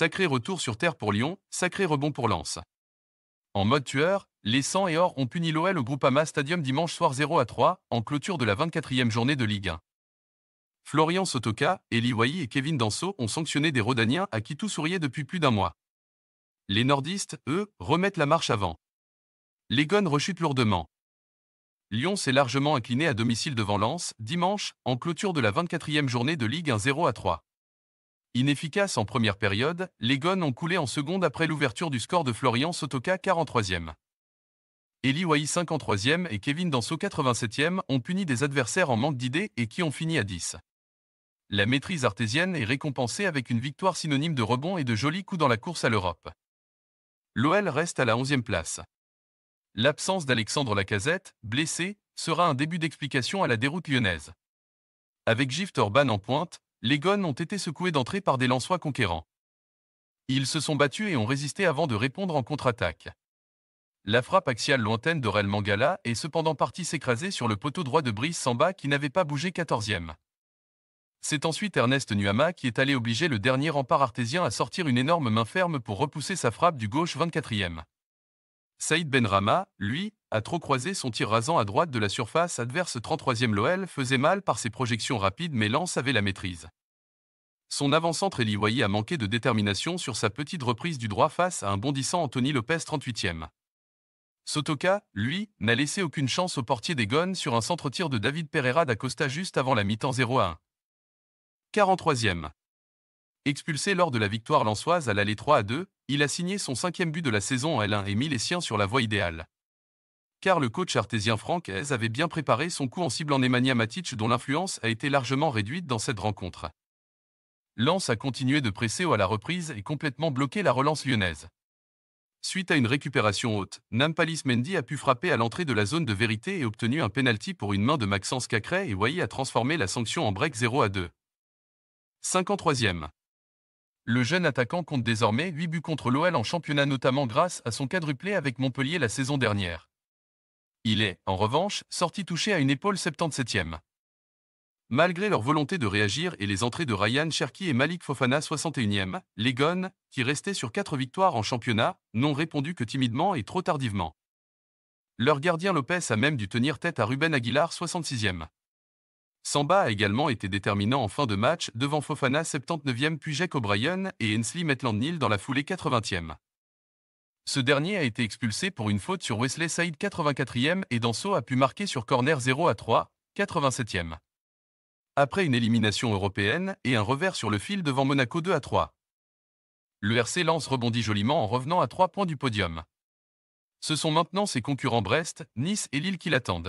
Sacré retour sur terre pour Lyon, sacré rebond pour Lens. En mode tueur, les 100 et Or ont puni l'OL au Groupama Stadium dimanche soir 0 à 3, en clôture de la 24e journée de Ligue 1. Florian Sotoka, Eli Wahi et Kevin Danso ont sanctionné des Rodaniens à qui tout souriait depuis plus d'un mois. Les nordistes, eux, remettent la marche avant. Les gones rechutent lourdement. Lyon s'est largement incliné à domicile devant Lens, dimanche, en clôture de la 24e journée de Ligue 1 0 à 3. Inefficace en première période, les Gones ont coulé en seconde après l'ouverture du score de Florian Sotoka 43e. Eli Wai 53e et Kevin Danso 87e ont puni des adversaires en manque d'idées et qui ont fini à 10. La maîtrise artésienne est récompensée avec une victoire synonyme de rebond et de jolis coups dans la course à l'Europe. L'OL reste à la 11e place. L'absence d'Alexandre Lacazette, blessé, sera un début d'explication à la déroute lyonnaise. Avec Gift Orban en pointe, les Gones ont été secoués d'entrée par des Lensois conquérants. Ils se sont battus et ont résisté avant de répondre en contre-attaque. La frappe axiale lointaine de Mangala est cependant partie s'écraser sur le poteau droit de Brice Samba qui n'avait pas bougé 14e. C'est ensuite Ernest Nuama qui est allé obliger le dernier rempart artésien à sortir une énorme main ferme pour repousser sa frappe du gauche 24e. Saïd Benrama, lui, a trop croisé son tir rasant à droite de la surface adverse 33e Loel faisait mal par ses projections rapides mais Lance avait la maîtrise. Son avant-centre Eliwayi a manqué de détermination sur sa petite reprise du droit face à un bondissant Anthony Lopez 38e. Sotoka, lui, n'a laissé aucune chance au portier des Gones sur un centre-tir de David Pereira d'Acosta juste avant la mi-temps 0 à 1. 43e. Expulsé lors de la victoire lançoise à l'allée 3 à 2, il a signé son cinquième but de la saison en L1 et mis les siens sur la voie idéale. Car le coach artésien Franck avait bien préparé son coup en ciblant Nemanja Matic dont l'influence a été largement réduite dans cette rencontre. Lens a continué de presser haut à la reprise et complètement bloqué la relance lyonnaise. Suite à une récupération haute, Nampalis Mendy a pu frapper à l'entrée de la zone de vérité et obtenu un penalty pour une main de Maxence Cacret et Wai a transformé la sanction en break 0 à 2. 53e. Le jeune attaquant compte désormais 8 buts contre l'OL en championnat notamment grâce à son quadruplé avec Montpellier la saison dernière. Il est, en revanche, sorti touché à une épaule 77e. Malgré leur volonté de réagir et les entrées de Ryan Cherky et Malik Fofana 61e, les Gones, qui restaient sur quatre victoires en championnat, n'ont répondu que timidement et trop tardivement. Leur gardien Lopez a même dû tenir tête à Ruben Aguilar 66e. Samba a également été déterminant en fin de match devant Fofana 79e puis Jack O'Brien et Hensley Maitland-Neal dans la foulée 80e. Ce dernier a été expulsé pour une faute sur Wesley Saïd 84e et Danso a pu marquer sur corner 0 à 3, 87e après une élimination européenne et un revers sur le fil devant Monaco 2 à 3. Le RC Lance rebondit joliment en revenant à 3 points du podium. Ce sont maintenant ses concurrents Brest, Nice et Lille qui l'attendent.